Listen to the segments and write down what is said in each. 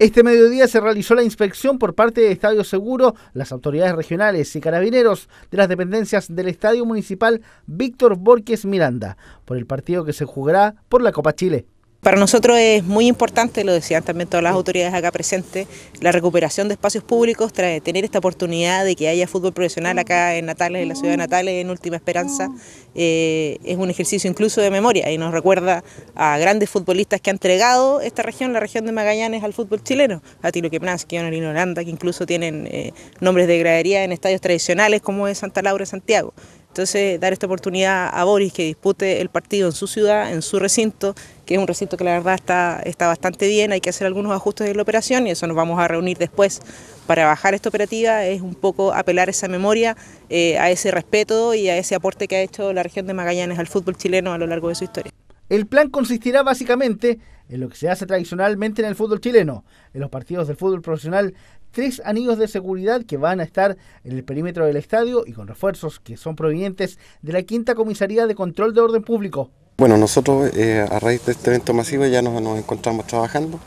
Este mediodía se realizó la inspección por parte de Estadio Seguro, las autoridades regionales y carabineros de las dependencias del Estadio Municipal Víctor Borges Miranda, por el partido que se jugará por la Copa Chile. Para nosotros es muy importante, lo decían también todas las autoridades acá presentes, la recuperación de espacios públicos, tener esta oportunidad de que haya fútbol profesional acá mm. en Natales, en la ciudad de mm. Natales, en Última Esperanza, mm. eh, es un ejercicio incluso de memoria y nos recuerda a grandes futbolistas que han entregado esta región, la región de Magallanes, al fútbol chileno, a Tilo y a Holanda, que incluso tienen eh, nombres de gradería en estadios tradicionales como es Santa Laura, Santiago. Entonces, dar esta oportunidad a Boris que dispute el partido en su ciudad, en su recinto, que es un recinto que la verdad está, está bastante bien, hay que hacer algunos ajustes en la operación y eso nos vamos a reunir después para bajar esta operativa, es un poco apelar esa memoria, eh, a ese respeto y a ese aporte que ha hecho la región de Magallanes al fútbol chileno a lo largo de su historia. El plan consistirá básicamente en lo que se hace tradicionalmente en el fútbol chileno, en los partidos del fútbol profesional tres anillos de seguridad que van a estar en el perímetro del estadio y con refuerzos que son provenientes de la quinta comisaría de control de orden público. Bueno, nosotros eh, a raíz de este evento masivo ya nos, encontramos trabajando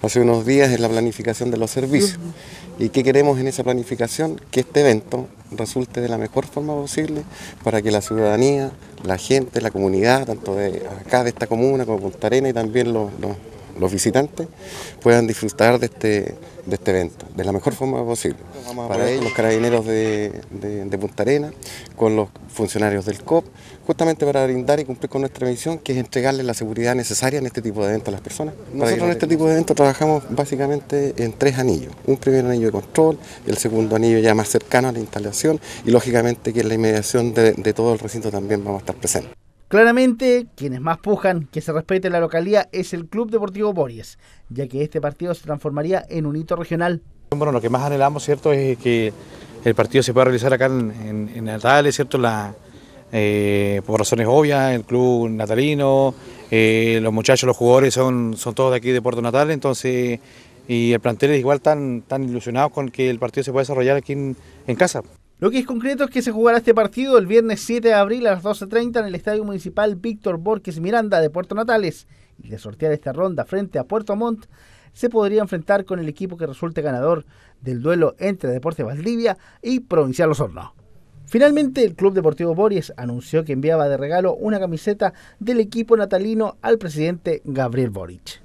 hace unos días en la planificación de los servicios. ¿Y qué queremos en esa planificación? Que este evento resulte de la mejor forma posible para que la ciudadanía, la gente, la comunidad, tanto de acá de esta comuna como Punta Arena y también los, los visitantes puedan disfrutar de este, de este evento de la mejor forma posible. Para ello, los carabineros de, de, Punta Arena, con los funcionarios del COP, justamente para brindar y cumplir con nuestra misión, que es entregarles la seguridad necesaria en este tipo de eventos a las personas. Nosotros en este, este tipo de eventos trabajamos básicamente en tres anillos. Un primer anillo de control, el segundo anillo ya más cercano a la instalación y lógicamente que en la inmediación de, de todo el recinto también vamos a estar presentes. Claramente, quienes más pujan que se respete la localidad es el Club Deportivo Bories, ya que este partido se transformaría en un hito regional. Bueno, lo que más anhelamos, ¿cierto?, es que el partido se pueda realizar acá en, en Natales, ¿cierto?, eh, por razones obvias, el club natalino, eh, los muchachos, los jugadores son, todos de aquí de Puerto Natal, entonces, y el plantel es igual tan, tan ilusionado con que el partido se pueda desarrollar aquí en casa. Lo que es concreto es que se jugará este partido el viernes 7 de abril a las 12.30 en el Estadio Municipal Víctor Borges Miranda de Puerto Natales. Y de sortear esta ronda frente a Puerto Montt, se podría enfrentar con el equipo que resulte ganador del duelo entre Deportes Valdivia y Provincial Osorno. Finalmente, el Club Deportivo Borges anunció que enviaba de regalo una camiseta del equipo natalino al presidente Gabriel Boric.